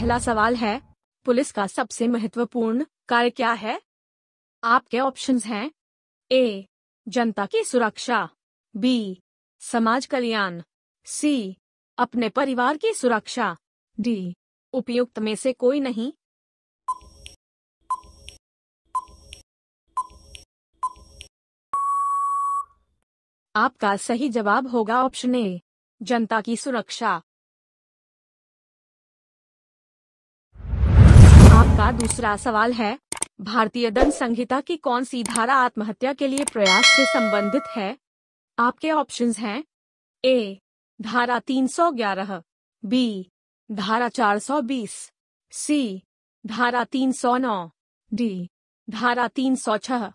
पहला सवाल है पुलिस का सबसे महत्वपूर्ण कार्य क्या है आपके ऑप्शंस हैं ए जनता की सुरक्षा बी समाज कल्याण सी अपने परिवार की सुरक्षा डी उपयुक्त में से कोई नहीं आपका सही जवाब होगा ऑप्शन ए जनता की सुरक्षा का दूसरा सवाल है भारतीय दंड संहिता की कौन सी धारा आत्महत्या के लिए प्रयास से संबंधित है आपके ऑप्शंस हैं ए धारा 311, बी धारा 420, सी धारा 309, डी धारा 306।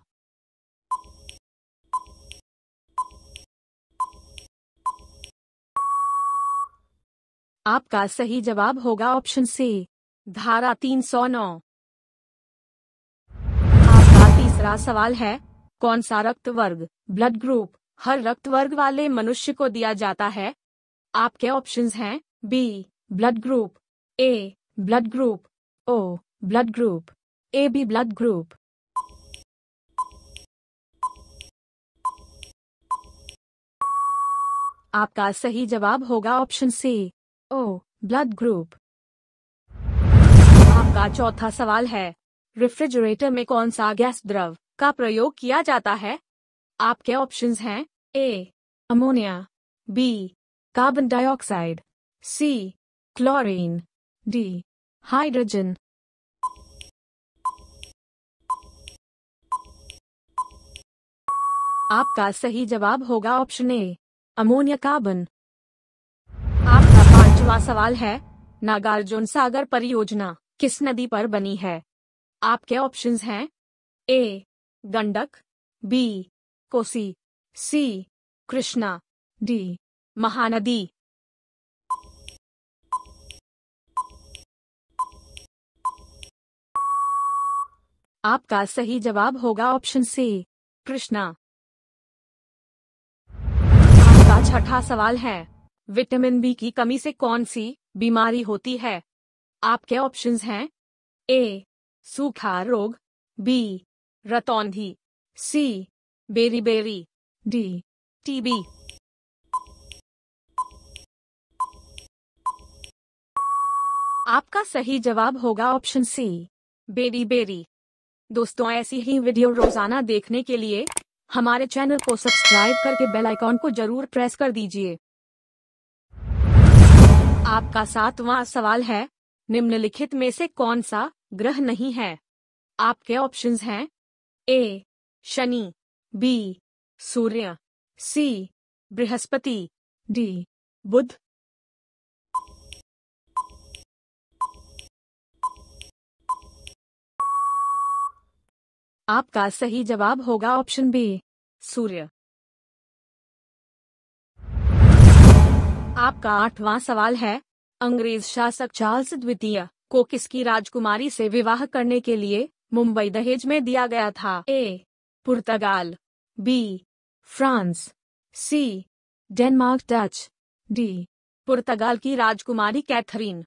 आपका सही जवाब होगा ऑप्शन सी धारा 309 आपका तीसरा सवाल है कौन सा रक्त वर्ग ब्लड ग्रुप हर रक्त वर्ग वाले मनुष्य को दिया जाता है आपके ऑप्शंस हैं B blood group A blood group O blood group A B blood group आपका सही जवाब होगा option C O blood group का चौथा सवाल है रेफ्रिजरेटर में कौन सा गैस द्रव का प्रयोग किया जाता है आपके ऑप्शंस हैं A ammonia B carbon dioxide C chlorine D hydrogen आपका सही जवाब होगा ऑप्शन ए अमोनिया कार्बन आपका पांचवा सवाल है नागार्जुन सागर परियोजना किस नदी पर बनी है आपके ऑप्शंस हैं A Gandak B Kosi C Krishna D Mahanadi आपका सही जवाब होगा ऑप्शन सी कृष्णा आपका छठा सवाल है विटामिन बी की कमी से कौन सी बीमारी होती है आपके ऑप्शंस हैं ए सूखा रोग बी रतौंधी C beriberi D TB आपका सही जवाब होगा ऑप्शन सी बेरी बेरी दोस्तों ऐसी ही वीडियो रोजाना देखने के लिए हमारे चैनल को सब्सक्राइब करके बेल आइकॉन को जरूर प्रेस कर दीजिए आपका सातवां सवाल है निम्नलिखित में से कौन सा ग्रह नहीं है आपके ऑप्शंस हैं A Shani B Surya C Brihaspati D Budh आपका सही जवाब होगा ऑप्शन बी सूर्य आपका आठवां सवाल है अंग्रेज शासक चार्ल्स द्वितीय को किसकी राजकुमारी से विवाह करने के लिए मुंबई दहेज में दिया गया था A Portugal B France C Denmark Dutch D Portugal की राजकुमारी कैथरीन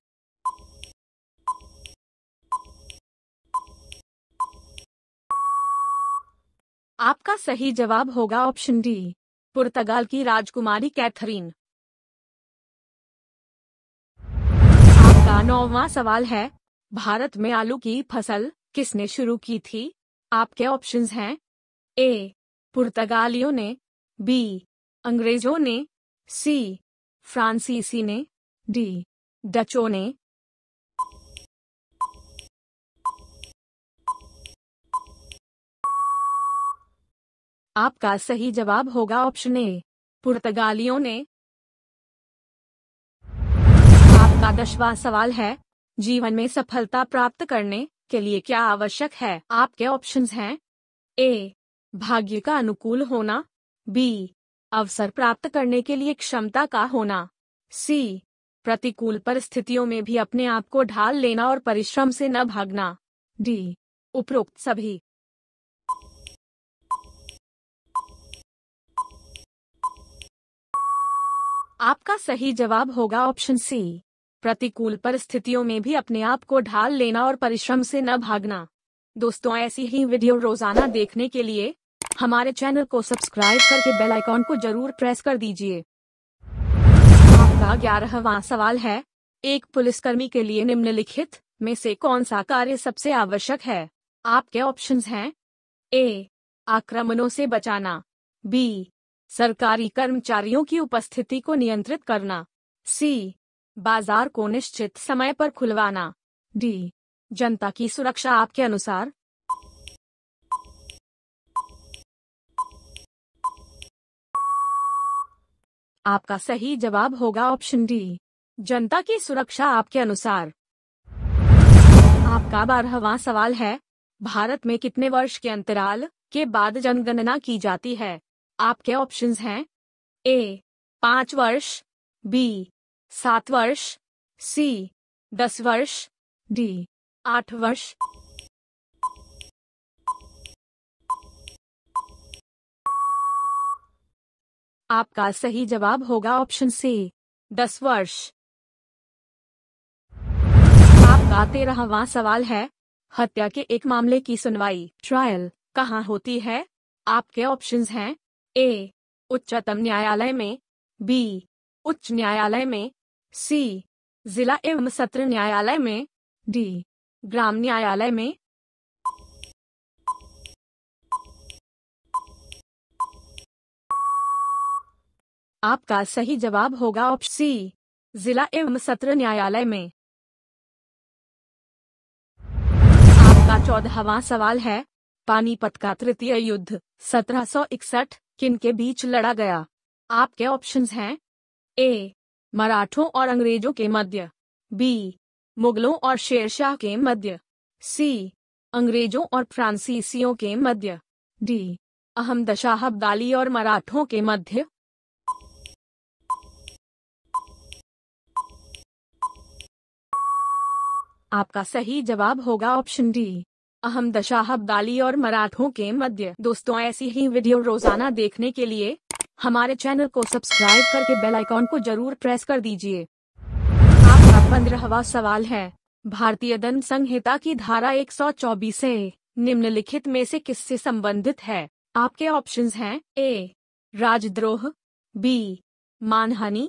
आपका सही जवाब होगा ऑप्शन डी पुर्तगाल की राजकुमारी कैथरीन का नौवा सवाल है भारत में आलू की फसल किसने शुरू की थी आपके ऑप्शंस हैं ए पुर्तगालियों ने बी अंग्रेजों ने सी फ्रांसीसी ने डी डचों ने आपका सही जवाब होगा ऑप्शन ए पुर्तगालियों ने एकादशवा सवाल है जीवन में सफलता प्राप्त करने के लिए क्या आवश्यक है आपके ऑप्शंस हैं ए भाग्य का अनुकूल होना बी अवसर प्राप्त करने के लिए क्षमता का होना सी प्रतिकूल परिस्थितियों में भी अपने आप को ढाल लेना और परिश्रम से न भागना डी उपरोक्त सभी आपका सही जवाब होगा ऑप्शन सी प्रतिकूल परिस्थितियों में भी अपने आप को ढाल लेना और परिश्रम से न भागना दोस्तों ऐसी ही वीडियो रोजाना देखने के लिए हमारे चैनल को सब्सक्राइब करके बेल आइकॉन को जरूर प्रेस कर दीजिए आपका ग्यारहवा सवाल है एक पुलिसकर्मी के लिए निम्नलिखित में से कौन सा कार्य सबसे आवश्यक है आपके ऑप्शंस हैं ए आक्रमणों से बचाना बी सरकारी कर्मचारियों की उपस्थिति को नियंत्रित करना सी बाजार को निश्चित समय पर खुलवाना डी जनता की सुरक्षा आपके अनुसार आपका सही जवाब होगा ऑप्शन डी जनता की सुरक्षा आपके अनुसार आपका बारहवा सवाल है भारत में कितने वर्ष के अंतराल के बाद जनगणना की जाती है आपके ऑप्शंस हैं ए पाँच वर्ष बी सात वर्ष सी दस वर्ष डी आठ वर्ष आपका सही जवाब होगा ऑप्शन सी दस वर्ष आपका तेरहवा सवाल है हत्या के एक मामले की सुनवाई ट्रायल कहाँ होती है आपके ऑप्शंस हैं ए उच्चतम न्यायालय में बी उच्च न्यायालय में सी जिला एवं सत्र न्यायालय में डी ग्राम न्यायालय में आपका सही जवाब होगा ऑप्शन सी जिला एवं सत्र न्यायालय में आपका चौदहवा सवाल है पानीपत का तृतीय युद्ध 1761 किन के बीच लड़ा गया आपके ऑप्शंस हैं ए मराठों और अंग्रेजों के मध्य बी मुगलों और शेरशाह के मध्य सी अंग्रेजों और फ्रांसीसियों के मध्य डी अहमद शाह अब्दाली और मराठों के मध्य आपका सही जवाब होगा ऑप्शन डी अहमद शाह अब्दाली और मराठों के मध्य दोस्तों ऐसी ही वीडियो रोजाना देखने के लिए हमारे चैनल को सब्सक्राइब करके बेल आइकॉन को जरूर प्रेस कर दीजिए आपका पंद्रहवा सवाल है भारतीय दंड संहिता की धारा 124 ए निम्नलिखित में से किससे संबंधित है आपके ऑप्शंस हैं ए राजद्रोह बी मानहानि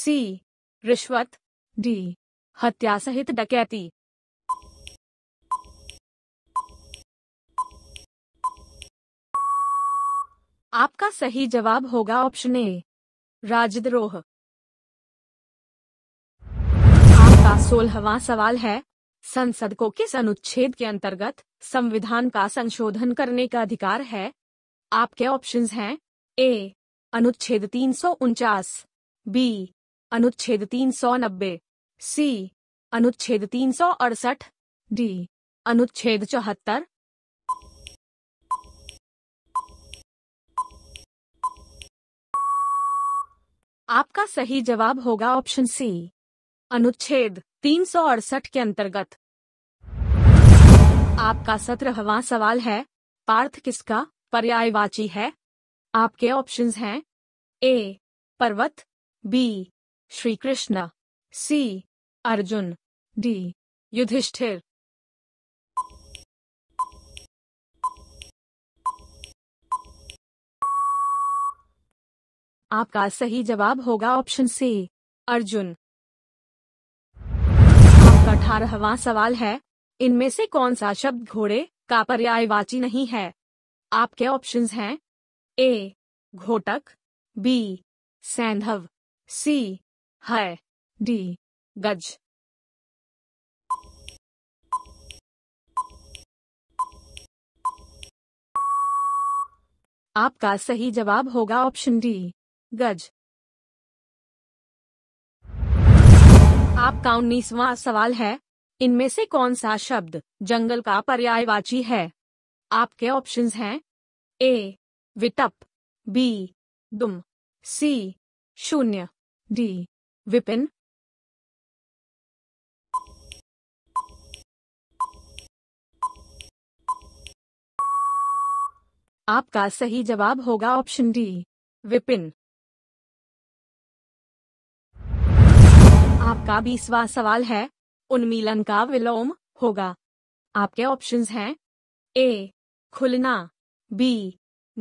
सी रिश्वत डी हत्या सहित डकैती आपका सही जवाब होगा ऑप्शन ए राजद्रोह आपका सोलहवा सवाल है संसद को किस अनुच्छेद के अंतर्गत संविधान का संशोधन करने का अधिकार है आपके ऑप्शंस हैं ए अनुच्छेद तीन बी अनुच्छेद तीन सी अनुच्छेद तीन डी अनुच्छेद चौहत्तर आपका सही जवाब होगा ऑप्शन सी अनुच्छेद तीन के अंतर्गत आपका सत्रहवा सवाल है पार्थ किसका पर्यायवाची है आपके ऑप्शंस हैं ए पर्वत B Shri Krishna C Arjun D Yudhishthir आपका सही जवाब होगा ऑप्शन सी अर्जुन आपका अठारहवा सवाल है इनमें से कौन सा शब्द घोड़े का पर्यायवाची नहीं है आपके ऑप्शंस हैं ए घोटक बी सैंधव सी है डी गज आपका सही जवाब होगा ऑप्शन डी गज आपका उन्नीसवा सवाल है इनमें से कौन सा शब्द जंगल का पर्यायवाची है आपके ऑप्शंस हैं ए वितप बी दुम सी शून्य डी विपिन आपका सही जवाब होगा ऑप्शन डी विपिन आपका बीसवा सवाल है उन्मीलन का विलोम होगा आपके ऑप्शंस हैं ए खुलना बी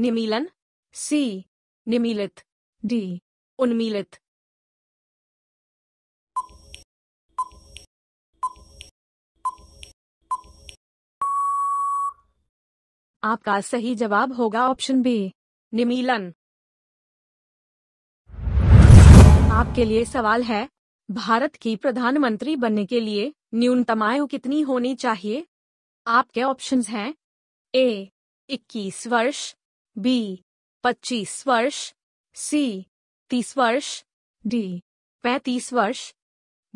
निमिलन सी निमिलित डी उन्मिलित आपका सही जवाब होगा ऑप्शन बी निमीलन आपके लिए सवाल है भारत की प्रधानमंत्री बनने के लिए न्यूनतम आयु कितनी होनी चाहिए आपके ऑप्शंस हैं ए 21 वर्ष बी 25 वर्ष सी 30 वर्ष डी 35 वर्ष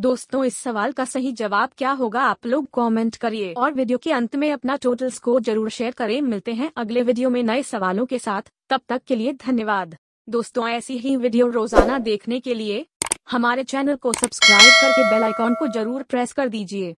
दोस्तों इस सवाल का सही जवाब क्या होगा आप लोग कमेंट करिए और वीडियो के अंत में अपना टोटल स्कोर जरूर शेयर करें मिलते हैं अगले वीडियो में नए सवालों के साथ तब तक के लिए धन्यवाद दोस्तों ऐसी ही वीडियो रोजाना देखने के लिए हमारे चैनल को सब्सक्राइब करके बेल आइकॉन को जरूर प्रेस कर दीजिए